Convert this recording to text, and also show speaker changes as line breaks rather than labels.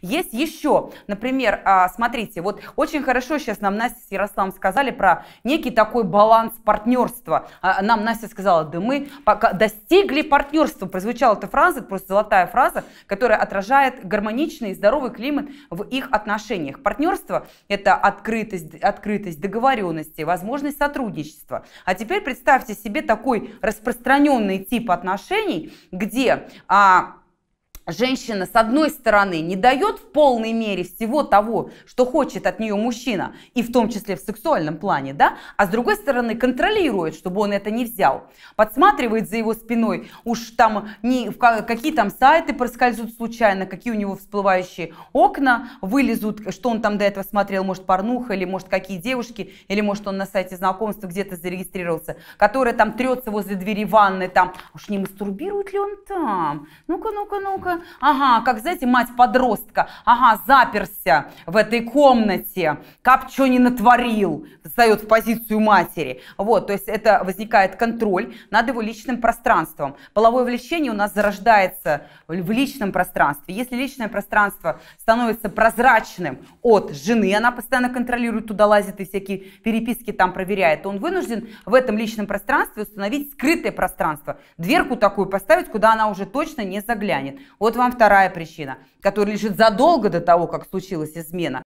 Есть еще, например, а, смотрите, вот очень хорошо сейчас нам Настя с Ярославом сказали про некий такой баланс партнерства. А, нам Настя сказала, да мы пока достигли партнерства. Прозвучала эта фраза, это просто золотая фраза, которая отражает гармоничный и здоровый климат в их отношениях. Партнерство – это открытость, открытость договоренности, возможность сотрудничества. А теперь представьте себе такой распространенный тип отношений, где а, женщина, с одной стороны, не дает в полной мере всего того, что хочет от нее мужчина, и в том числе в сексуальном плане, да, а с другой стороны, контролирует, чтобы он это не взял, подсматривает за его спиной, уж там не, какие там сайты проскользут случайно, какие у него всплывающие окна вылезут, что он там до этого смотрел, может, порнуха, или, может, какие девушки, или, может, он на сайте знакомства где-то зарегистрировался, которая там трется возле двери ванны, там, «А уж не мастурбирует ли он там, ну-ка, ну-ка, ну-ка, ребенка, ага, как, знаете, мать подростка, ага, заперся в этой комнате, кап что не натворил, встает в позицию матери. Вот, то есть это возникает контроль над его личным пространством. Половое влечение у нас зарождается в личном пространстве. Если личное пространство становится прозрачным от жены, она постоянно контролирует, туда лазит и всякие переписки там проверяет, то он вынужден в этом личном пространстве установить скрытое пространство, дверку такую поставить, куда она уже точно не заглянет. Вот вам вторая причина, которая лежит задолго до того, как случилась измена.